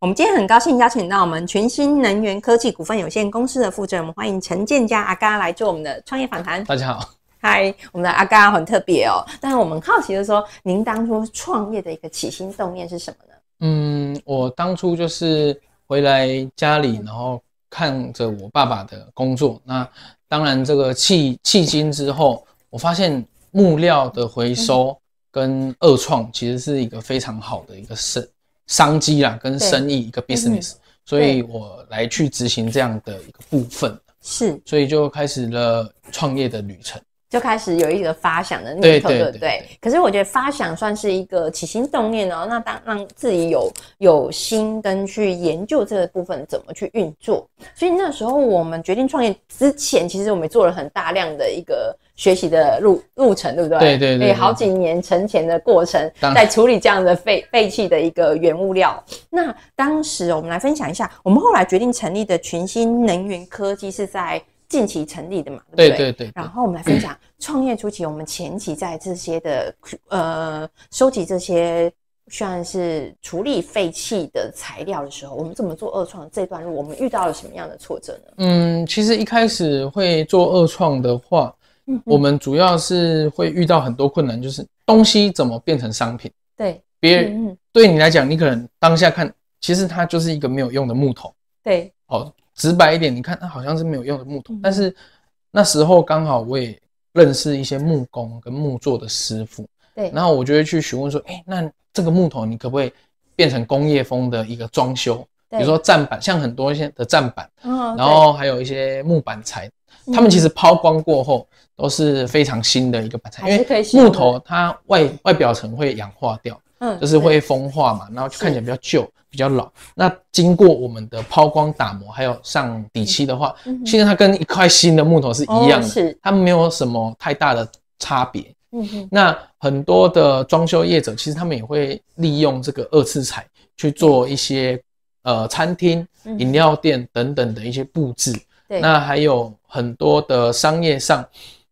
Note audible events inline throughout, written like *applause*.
我们今天很高兴邀请到我们全新能源科技股份有限公司的负责人，欢迎陈建家阿嘎来做我们的创业访谈。大家好，嗨，我们的阿嘎很特别哦。但是我们好奇的说，您当初创业的一个起心动念是什么呢？嗯，我当初就是回来家里，然后看着我爸爸的工作。那当然，这个迄迄今之后，我发现木料的回收跟二创其实是一个非常好的一个事。商机啦，跟生意一个 business，所以我来去执行这样的一个部分，是，所以就开始了创业的旅程，就开始有一个发想的念头，对不对？可是我觉得发想算是一个起心动念哦，那当让自己有有心跟去研究这部分怎么去运作，所以那时候我们决定创业之前，其实我们做了很大量的一个。学习的路路程对不对？对对对，好几年存钱的过程，在处理这样的废废弃的一个原物料。那当时我们来分享一下，我们后来决定成立的群星能源科技是在近期成立的嘛？对对对。然后我们来分享 *clears throat* 创业初期，我们前期在这些的呃收集这些算是处理废弃的材料的时候，我们怎么做二创？这段路我们遇到了什么样的挫折呢？嗯，其实一开始会做二创的话。我们主要是会遇到很多困难，就是东西怎么变成商品？对，别人对你来讲，你可能当下看，其实它就是一个没有用的木头。对，哦，直白一点，你看它好像是没有用的木头，但是那时候刚好我也认识一些木工跟木作的师傅。对，然后我就会去询问说，哎，那这个木头你可不可以变成工业风的一个装修？对，比如说站板，像很多一些的站板，哦、然后还有一些木板材。他们其实抛光过后都是非常新的一个板材，因为木头它外外表层会氧化掉，嗯，就是会风化嘛，然后就看起来比较旧、比较老。那经过我们的抛光打磨，还有上底漆的话，现在它跟一块新的木头是一样，是它没有什么太大的差别。嗯哼。那很多的装修业者其实他们也会利用这个二次彩去做一些呃餐厅、饮料店等等的一些布置。那还有很多的商业上，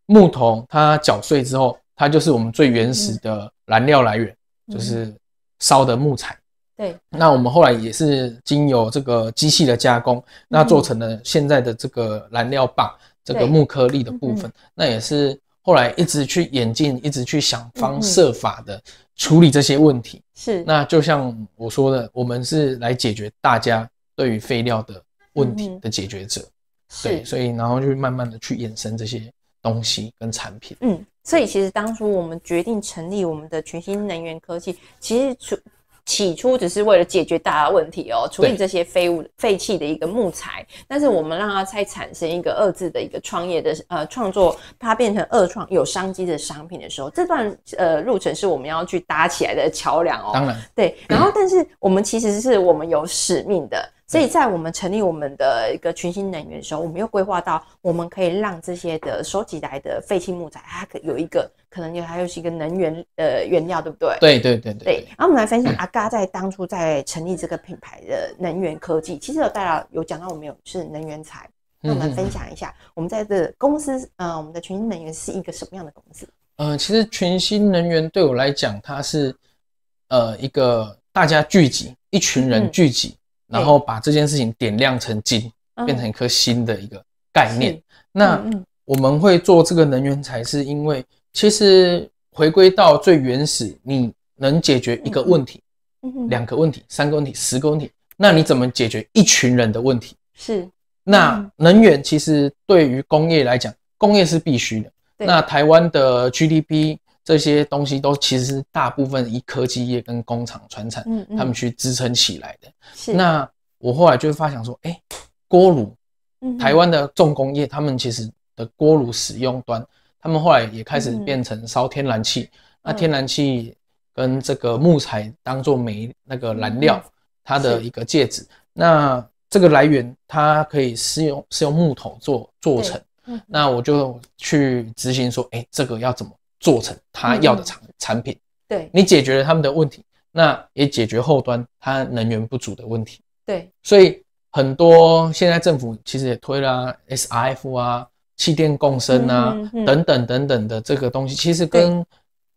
木头它搅碎之后，它就是我们最原始的燃料来源，就是烧的木材。对，那我们后来也是经由这个机器的加工，那做成了现在的这个燃料棒，这个木颗粒的部分，那也是后来一直去演进，一直去想方设法的处理这些问题。是，那就像我说的，我们是来解决大家对于废料的问题的解决者。是，所以然后就慢慢的去衍生这些东西跟产品。嗯，所以其实当初我们决定成立我们的全新能源科技，其实出。起初只是为了解决大家问题哦，处理这些废物废弃的一个木材。但是我们让它再产生一个二次的一个创业的呃创作，它变成二创有商机的商品的时候，这段呃路程是我们要去搭起来的桥梁哦。当然，对。然后，但是我们其实是我们有使命的。所以在我们成立我们的一个全新能源的时候，我们又规划到我们可以让这些的收集来的废弃木材，它可有一个可能，有它又是一个能源呃原料，对不对？对对对对。对，然后我们来分享阿嘎在当初在成立这个品牌的能源科技，其实有带到有讲到我们有是能源材。那我们分享一下，我们在这公司呃，我们的全新能源是一个什么样的公司？呃，其实全新能源对我来讲，它是呃一个大家聚集，一群人聚集。然后把这件事情点亮成金，变成一颗新的一个概念。那我们会做这个能源，才是因为其实回归到最原始，你能解决一个问题、两个问题、三个问题、十个问题，那你怎么解决一群人的问题？是那能源其实对于工业来讲，工业是必须的。那台湾的 GDP。这些东西都其实大部分以科技业跟工厂传承，他们去支撑起来的。那我后来就发想说，哎，锅炉，台湾的重工业，他们其实的锅炉使用端，他们后来也开始变成烧天然气。那天然气跟这个木材当做煤那个燃料，它的一个介质。那这个来源它可以是用是用木头做做成。那我就去执行说，哎，这个要怎么？做成他要的产产品，对你解决了他们的问题，那也解决后端它能源不足的问题。对，所以很多现在政府其实也推了 s r f 啊、气电共生啊等等等等的这个东西，其实跟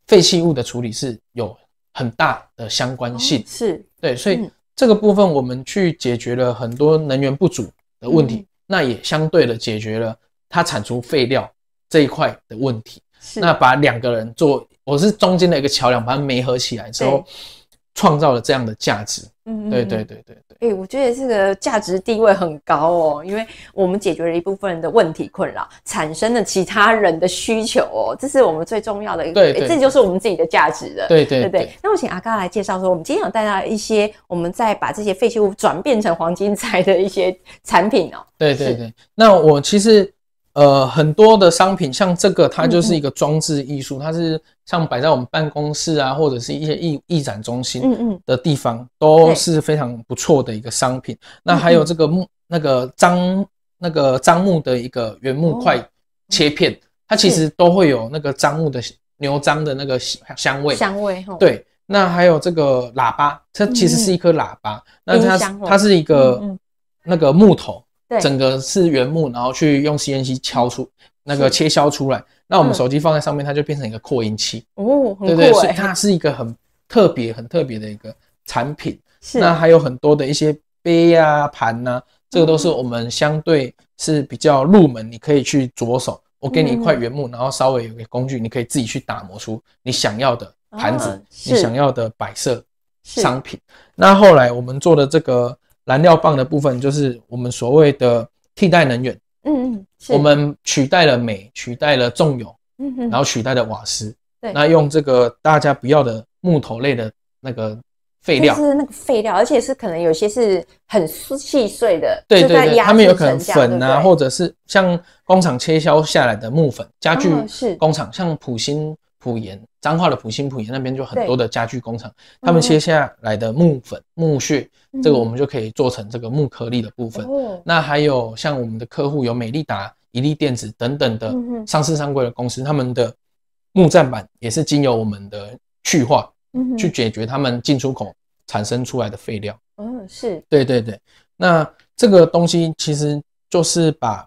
废弃物的处理是有很大的相关性。是对，所以这个部分我们去解决了很多能源不足的问题，那也相对的解决了它产出废料这一块的问题。那把两个人做，我是中间的一个桥梁，把它媒合起来之后，创造了这样的价值。嗯，对对对对对。哎，我觉得这个价值地位很高哦，因为我们解决了一部分人的问题困扰，产生了其他人的需求哦，这是我们最重要的一个，这就是我们自己的价值了。对对对对。那我请阿刚来介绍说，我们今天有带来一些我们在把这些废弃物转变成黄金财的一些产品哦。对对对，那我其实。呃，很多的商品像这个，它就是一个装置艺术，它是像摆在我们办公室啊，或者是一些艺艺展中心的地方，都是非常不错的一个商品。那还有这个木那个樟那个樟木的一个原木块切片，它其实都会有那个樟木的牛樟的那个香味。香味哦、对，那还有这个喇叭，它其实是一颗喇叭，那它它是一个那个木头。整个是原木，然后去用 CNC 敲出那个切削出来。那我们手机放在上面，它就变成一个扩音器哦。对对，所以它是一个很特别、很特别的一个产品。是。那还有很多的一些杯啊、盘呐，这个都是我们相对是比较入门，你可以去着手。我给你一块原木，然后稍微有个工具，你可以自己去打磨出你想要的盘子，你想要的摆设商品。那后来我们做的这个。燃料棒的部分就是我们所谓的替代能源，嗯嗯，我们取代了煤，取代了重油，嗯哼，然后取代了瓦斯，对，那用这个大家不要的木头类的那个废料，是那个废料，而且是可能有些是很细碎的，对对对，他们有可能粉啊，或者是像工厂切削下来的木粉，家具工厂像普星。普贤彰化的普兴普贤那边就很多的家具工厂，他们切下来的木粉、木屑，这个我们就可以做成这个木颗粒的部分。那还有像我们的客户有美利达、一利电子等等的上市上柜的公司，他们的木栈板也是经由我们的去化，去解决他们进出口产生出来的废料。嗯，是对对对。那这个东西其实就是把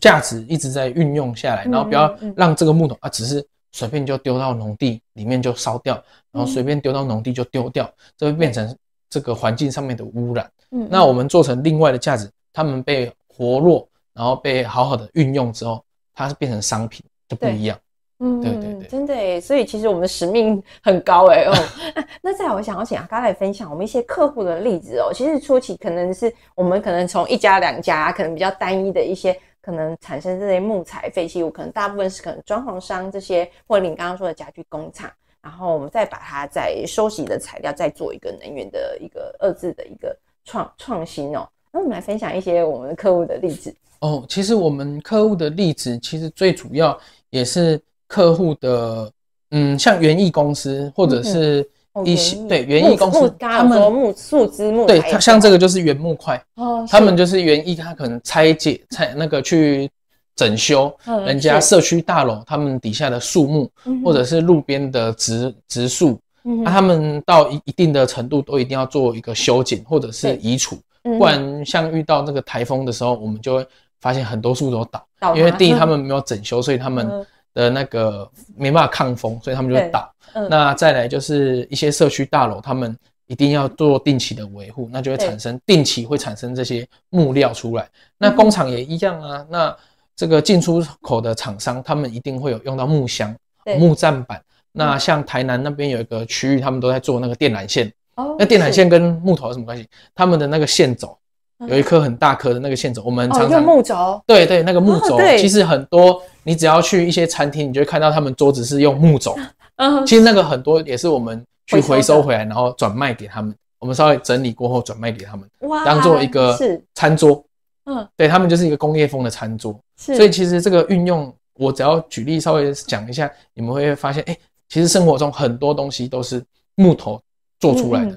价值一直在运用下来，然后不要让这个木头啊，只是。随便就丢到农地里面就烧掉，然后随便丢到农地就丢掉，这会变成这个环境上面的污染。嗯，那我们做成另外的价值，他们被活络，然后被好好的运用之后，它是变成商品就不一样。嗯，对对对，真的诶，所以其实我们使命很高哎哦。那再来，我想要请阿刚来分享我们一些客户的例子哦。其实初期可能是我们可能从一家两家，可能比较单一的一些。可能产生这些木材废弃物，可能大部分是可能装潢商这些，或者你刚刚说的家具工厂，然后我们再把它再收集的材料，再做一个能源的一个二次的一个创创新哦。那我们来分享一些我们客户的例子哦。其实我们客户的例子，其实最主要也是客户的，嗯，像园艺公司或者是。一些对园艺公司，他们木树枝木，对像这个就是原木块，他们就是园艺，他可能拆解拆那个去整修人家社区大楼他们底下的树木，或者是路边的植植树，那他们到一一定的程度都一定要做一个修剪或者是移除，不然像遇到那个台风的时候，我们就会发现很多树都倒，因为第一他们没有整修，所以他们。的那个没办法抗风，所以他们就会倒。那再来就是一些社区大楼，他们一定要做定期的维护，那就会产生定期会产生这些木料出来。那工厂也一样啊，那这个进出口的厂商，他们一定会有用到木箱、木栈板。那像台南那边有一个区域，他们都在做那个电缆线。那电缆线跟木头有什么关系？他们的那个线走。有一颗很大颗的那个线轴，我们常常木轴，对对，那个木轴，其实很多，你只要去一些餐厅，你就会看到他们桌子是用木轴。*laughs* 嗯。其实那个很多也是我们去回收回来，然后转卖给他们。我们稍微整理过后转卖给他们，当做一个餐桌。嗯，对他们就是一个工业风的餐桌。是。所以其实这个运用，我只要举例稍微讲一下，你们会发现，哎，其实生活中很多东西都是木头做出来的。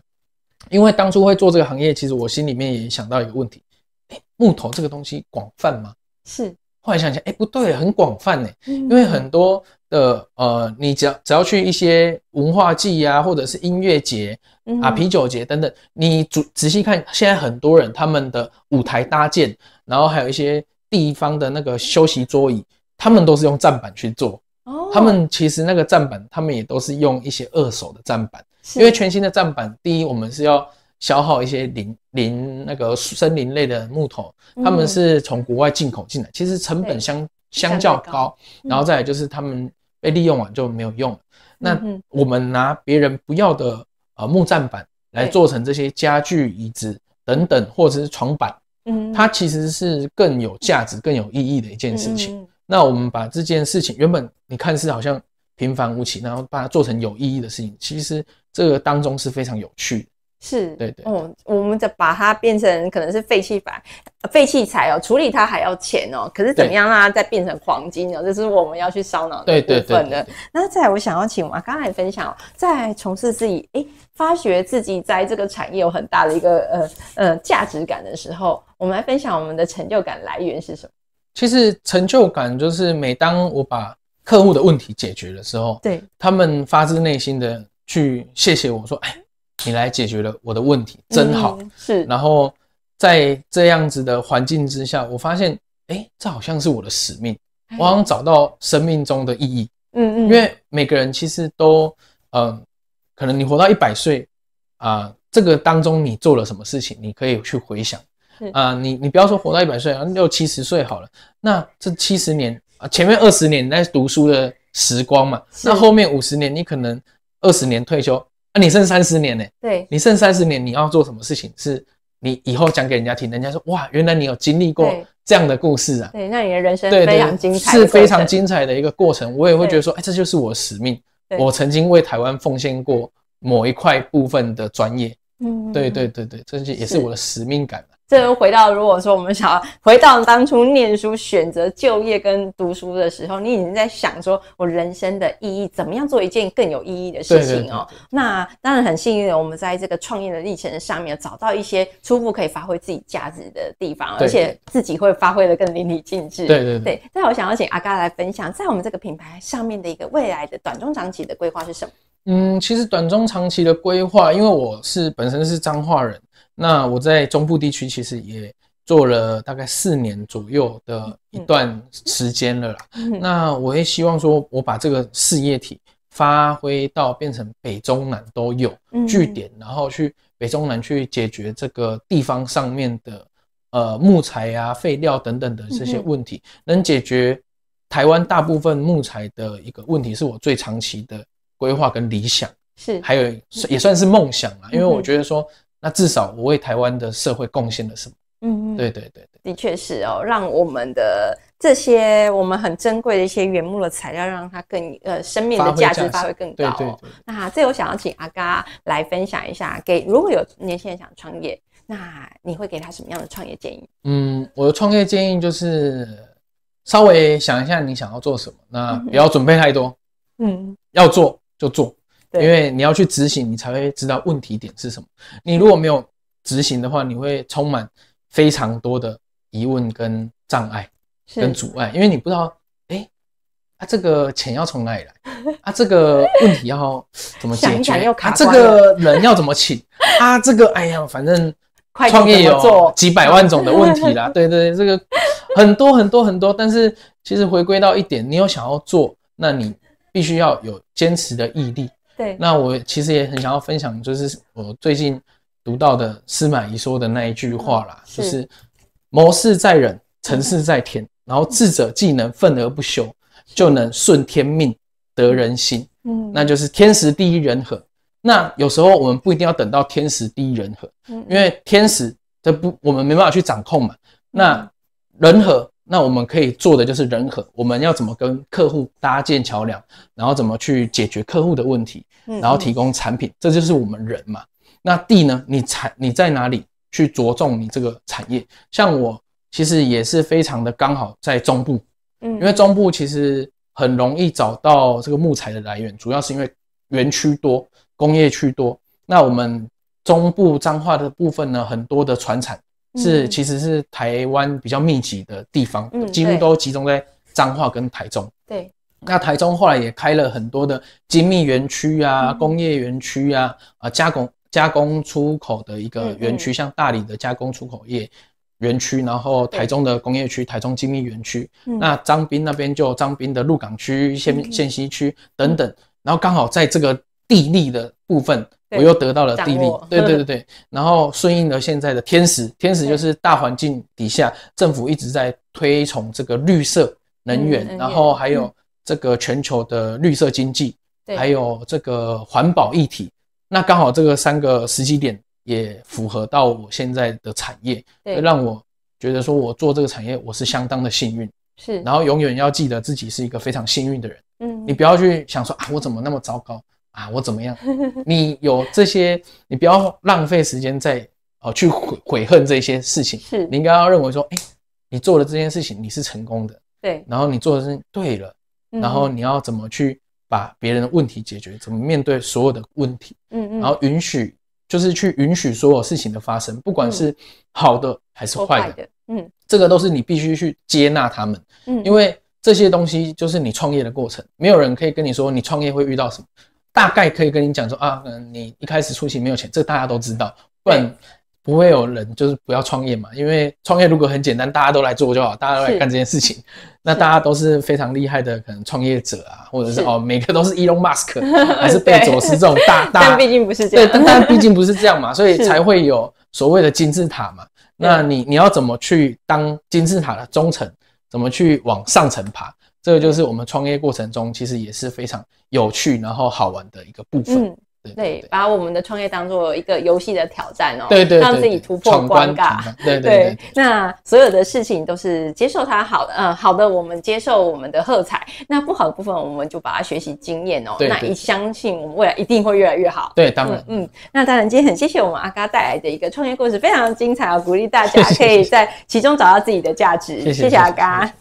因为当初会做这个行业，其实我心里面也想到一个问题：，哎，木头这个东西广泛吗？是。后来想想，哎，不对，很广泛诶。因为很多的呃，你只要只要去一些文化季啊，或者是音乐节啊、啤酒节等等，你仔仔细看，现在很多人他们的舞台搭建，然后还有一些地方的那个休息桌椅，他们都是用站板去做。哦。他们其实那个站板，他们也都是用一些二手的站板。因为全新的站板，第一，我们是要消耗一些林林那个森林类的木头，他们是从国外进口进来，其实成本相相较高，然后再来就是他们被利用完就没有用，那我们拿别人不要的呃木站板来做成这些家具、椅子等等，或者是床板，嗯，它其实是更有价值、更有意义的一件事情。那我们把这件事情原本你看似好像。平凡无奇，然后把它做成有意义的事情，其实这个当中是非常有趣。的。是，对对哦，我们就把它变成可能是废弃废弃材哦，处理它还要钱哦。可是怎么样让它再变成黄金呢？这是我们要去烧脑的部分的。那再来，我想要请啊，刚才分享在从事自己哎，发觉自己在这个产业有很大的一个呃呃价值感的时候，我们来分享我们的成就感来源是什么？其实成就感就是每当我把。客户的问题解决了之后，对，他们发自内心的去谢谢我说：“哎，你来解决了我的问题，真好。”是，然后在这样子的环境之下，我发现，哎，这好像是我的使命，我好像找到生命中的意义。嗯嗯，因为每个人其实都，嗯，可能你活到一百岁，啊，这个当中你做了什么事情，你可以去回想。啊，你你不要说活到一百岁啊，六七十岁好了，那这七十年。啊，前面二十年你在读书的时光嘛，那后面五十年，你可能二十年退休，啊，你剩三十年呢。对，你剩三十年，你要做什么事情？是你以后讲给人家听，人家说哇，原来你有经历过这样的故事啊。对，那你的人生对对是非常精彩的一个过程。我也会觉得说，哎，这就是我的使命。我曾经为台湾奉献过某一块部分的专业。嗯，对对对对，这是也是我的使命感。这又回到，如果说我们想要回到当初念书、选择就业跟读书的时候，你已经在想说，我人生的意义怎么样做一件更有意义的事情哦？那当然很幸运我们在这个创业的历程上面找到一些初步可以发挥自己价值的地方，而且自己会发挥的更淋漓尽致。对对对。那我想要请阿嘎来分享，在我们这个品牌上面的一个未来的短、中、长期的规划是什么？嗯，其实短中长期的规划，因为我是本身是彰化人，那我在中部地区其实也做了大概四年左右的一段时间了啦。那我也希望说，我把这个事业体发挥到变成北中南都有据点，然后去北中南去解决这个地方上面的呃木材啊、废料等等的这些问题，能解决台湾大部分木材的一个问题，是我最长期的。规划跟理想是，还有也算是梦想啊，因为我觉得说，那至少我为台湾的社会贡献了什么？嗯嗯，对对对对，的确是哦，让我们的这些我们很珍贵的一些原木的材料，让它更呃生命的价值发挥更高。对对对。那这我想要请阿嘎来分享一下，给如果有年轻人想创业，那你会给他什么样的创业建议？嗯，我的创业建议就是稍微想一下你想要做什么，那不要准备太多。嗯，要做。就做，因为你要去执行，你才会知道问题点是什么。你如果没有执行的话，你会充满非常多的疑问、跟障碍、跟阻碍，因为你不知道，哎，啊，这个钱要从哪里来？啊，这个 *laughs* 问题要怎么解决？啊，这个人要怎么请？啊，这个，哎呀，反正创业有几百万种的问题啦。*laughs* 对对，这个很多很多很多。但是其实回归到一点，你有想要做，那你。必须要有坚持的毅力。对，那我其实也很想要分享，就是我最近读到的司马懿说的那一句话啦，就是“谋事在人，成事在天”，然后智者既能奋而不休，就能顺天命得人心。嗯，那就是天时地利人和。那有时候我们不一定要等到天时地利人和，因为天时这不我们没办法去掌控嘛，那人和。那我们可以做的就是人和，我们要怎么跟客户搭建桥梁，然后怎么去解决客户的问题，然后提供产品，这就是我们人嘛。那地呢？你产你在哪里去着重你这个产业？像我其实也是非常的刚好在中部，嗯，因为中部其实很容易找到这个木材的来源，主要是因为园区多，工业区多。那我们中部彰化的部分呢，很多的船厂。是，其实是台湾比较密集的地方，几乎都集中在彰化跟台中。对，那台中后来也开了很多的精密园区啊，工业园区啊，啊加工加工出口的一个园区，像大理的加工出口业园区，然后台中的工业区，台中精密园区。那彰滨那边就彰滨的鹿港区、县县西区等等，然后刚好在这个地利的。部分我又得到了地利，对对对 *laughs* 对，然后顺应了现在的天时，天时就是大环境底下，政府一直在推崇这个绿色能源，然后还有这个全球的绿色经济，还有这个环保议题，那刚好这个三个时机点也符合到我现在的产业，让我觉得说我做这个产业我是相当的幸运，是，然后永远要记得自己是一个非常幸运的人，嗯，你不要去想说啊我怎么那么糟糕。啊，我怎么样？*laughs* 你有这些，你不要浪费时间在哦，去悔悔恨这些事情。是，你应该要认为说，哎，你做了这件事情，你是成功的。对。然后你做的事情对了，然后你要怎么去把别人的问题解决？怎么面对所有的问题？嗯嗯。然后允许，就是去允许所有事情的发生，不管是好的还是坏的。嗯。这个都是你必须去接纳他们。嗯。因为这些东西就是你创业的过程，没有人可以跟你说你创业会遇到什么。大概可以跟你讲说啊，你一开始出行没有钱，这大家都知道，不然不会有人就是不要创业嘛。因为创业如果很简单，大家都来做就好，大家都来干这件事情，那大家都是非常厉害的可能创业者啊，或者是哦每个都是 Elon Musk *laughs* 还是贝佐斯这种大大，但毕竟不是这样，对，但但毕竟不是这样嘛，*laughs* 所以才会有所谓的金字塔嘛。那你你要怎么去当金字塔的中层，怎么去往上层爬？这个就是我们创业过程中，其实也是非常有趣，然后好玩的一个部分。嗯，对对，把我们的创业当做一个游戏的挑战哦，对对，让自己突破关卡。*laughs* 对对，那所有的事情都是接受它好的，嗯，好的，我们接受我们的喝彩。那不好的部分，我们就把它学习经验哦。对，那也相信我们未来一定会越来越好。对，当然，嗯，那当然，今天很谢谢我们阿嘎带来的一个创业故事，非常精彩，鼓励大家可以在其中找到自己的价值。谢谢阿嘎。